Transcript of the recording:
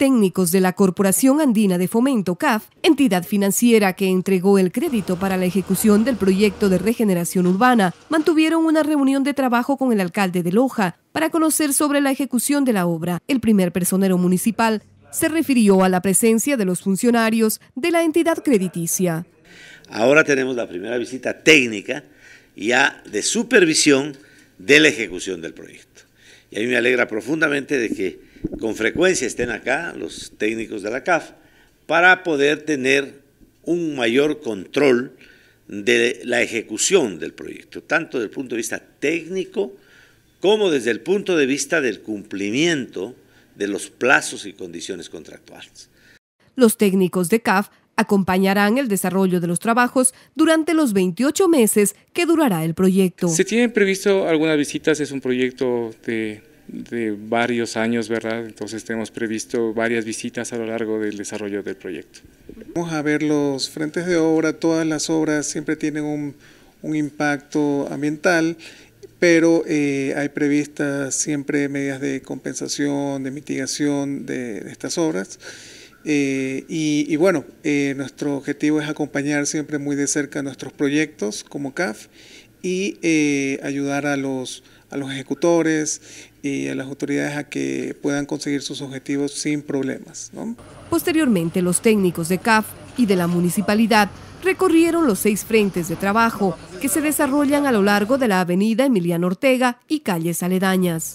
técnicos de la Corporación Andina de Fomento CAF, entidad financiera que entregó el crédito para la ejecución del proyecto de regeneración urbana, mantuvieron una reunión de trabajo con el alcalde de Loja para conocer sobre la ejecución de la obra. El primer personero municipal se refirió a la presencia de los funcionarios de la entidad crediticia. Ahora tenemos la primera visita técnica ya de supervisión de la ejecución del proyecto. Y a mí me alegra profundamente de que con frecuencia estén acá los técnicos de la CAF para poder tener un mayor control de la ejecución del proyecto, tanto desde el punto de vista técnico como desde el punto de vista del cumplimiento de los plazos y condiciones contractuales. Los técnicos de CAF acompañarán el desarrollo de los trabajos durante los 28 meses que durará el proyecto. ¿Se tienen previsto algunas visitas? Es un proyecto de, varios años, ¿verdad? Entonces tenemos previsto varias visitas a lo largo del desarrollo del proyecto. Vamos a ver los frentes de obra, todas las obras siempre tienen un, impacto ambiental pero eh, hay previstas siempre medidas de compensación, de mitigación de estas obras y, bueno, eh, nuestro objetivo es acompañar siempre muy de cerca nuestros proyectos como CAF y eh, ayudar a los, ejecutores y a las autoridades a que puedan conseguir sus objetivos sin problemas. Posteriormente, los técnicos de CAF y de la municipalidad recorrieron los seis frentes de trabajo que se desarrollan a lo largo de la avenida Emiliano Ortega y calles aledañas.